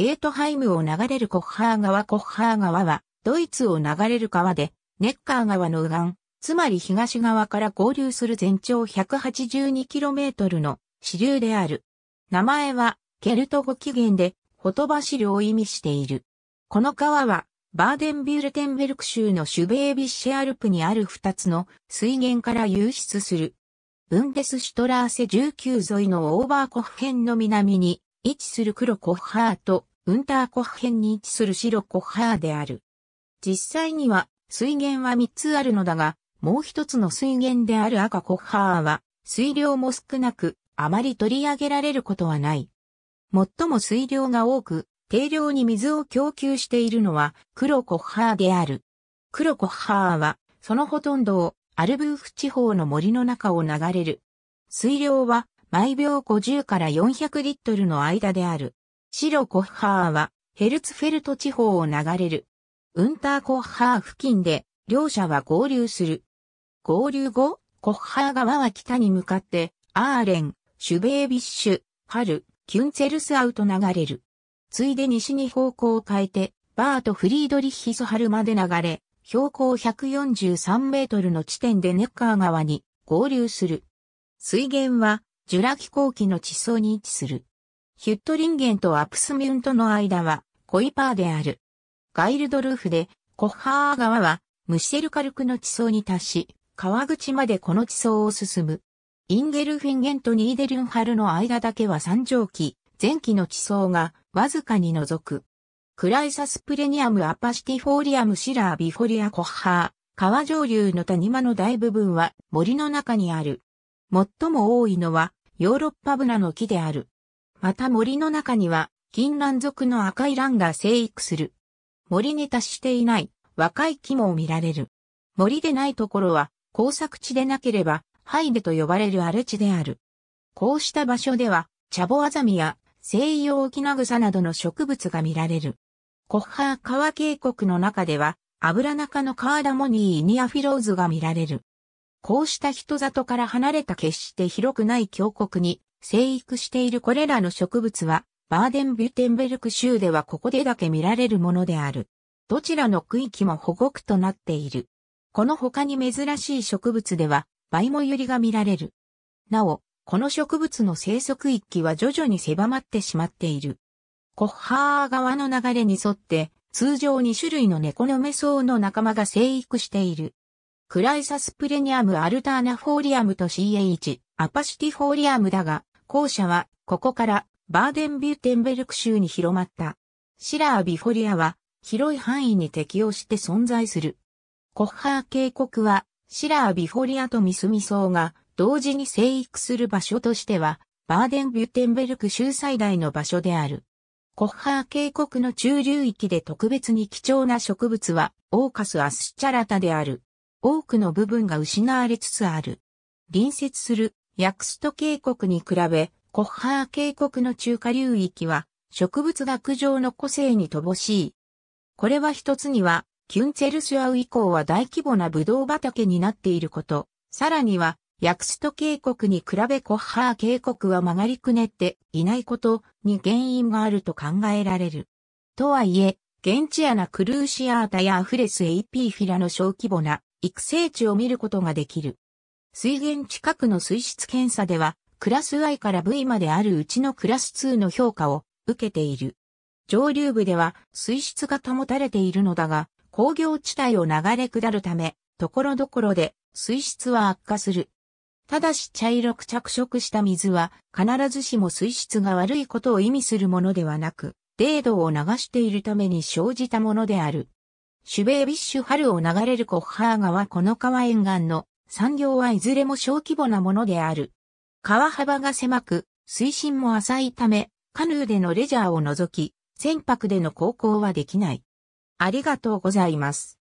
エートハイムを流れるコッハー川コッハー川は、ドイツを流れる川で、ネッカー川の右岸、つまり東側から合流する全長 182km の支流である。名前は、ケルト語起源で、ほとばしるを意味している。この川は、バーデンビュルテンベルク州のシュベービッシェアルプにある2つの水源から流出する。ブンデスシュトラーセ19沿いのオーバーコフ編の南に位置する黒コッハーとウンターコッヘンに位置する白コッハーである。実際には、水源は3つあるのだが、もう一つの水源である赤コッハーは、水量も少なく、あまり取り上げられることはない。最も水量が多く、定量に水を供給しているのは、黒コッハーである。黒コッハーは、そのほとんどを、アルブーフ地方の森の中を流れる。水量は、毎秒50から400リットルの間である。シロコッハーはヘルツフェルト地方を流れる。ウンターコッハー付近で両者は合流する。合流後、コッハー側は北に向かってアーレン、シュベービッシュ、ハル、キュンツェルスアウト流れる。ついで西に方向を変えて、バート・フリードリッヒスハルまで流れ、標高143メートルの地点でネッカー側に合流する。水源は、ジュラ紀後期の地層に位置する。ヒュットリンゲンとアプスミュントの間は、コイパーである。ガイルドルーフで、コッハー川は、ムシェルカルクの地層に達し、川口までこの地層を進む。インゲルフィンゲンとニーデルンハルの間だけは三畳期、前期の地層が、わずかに除く。クライサスプレニアムアパシティフォーリアムシラービフォリアコッハー、川上流の谷間の大部分は森の中にある。最も多いのはヨーロッパブナの木である。また森の中には、金蘭族の赤い蘭が生育する。森に達していない若い木も見られる。森でないところは工作地でなければハイデと呼ばれる荒れ地である。こうした場所ではチャボアザミや西洋キナグサなどの植物が見られる。コッハー川渓谷の中では油中のカーダモニーニアフィローズが見られる。こうした人里から離れた決して広くない峡谷に生育しているこれらの植物は、バーデンビュテンベルク州ではここでだけ見られるものである。どちらの区域も保護区となっている。この他に珍しい植物では、バイモユリが見られる。なお、この植物の生息域は徐々に狭まってしまっている。コッハー川の流れに沿って、通常2種類の猫のメソウの仲間が生育している。クライサスプレニアムアルターナフォーリアムと CH、アパシティフォーリアムだが、校舎は、ここから、バーデンビューテンベルク州に広まった。シラー・ビフォリアは、広い範囲に適応して存在する。コッハー渓谷は、シラー・ビフォリアとミスミソウが、同時に生育する場所としては、バーデンビューテンベルク州最大の場所である。コッハー渓谷の中流域で特別に貴重な植物は、オーカス・アスチャラタである。多くの部分が失われつつある。隣接するヤクスト渓谷に比べ、コッハー渓谷の中華流域は、植物学上の個性に乏しい。これは一つには、キュンツェルスアウ以降は大規模なブドウ畑になっていること。さらには、ヤクスト渓谷に比べコッハー渓谷は曲がりくねっていないことに原因があると考えられる。とはいえ、現地アナクルーシアータやアフレス AP フィラの小規模な育成地を見ることができる。水源近くの水質検査では、クラス I から V まであるうちのクラス2の評価を受けている。上流部では水質が保たれているのだが、工業地帯を流れ下るため、ところどころで水質は悪化する。ただし茶色く着色した水は必ずしも水質が悪いことを意味するものではなく、デードを流しているために生じたものである。シュベービッシュ春を流れるコッハー川この川沿岸の産業はいずれも小規模なものである。川幅が狭く、水深も浅いため、カヌーでのレジャーを除き、船舶での航行はできない。ありがとうございます。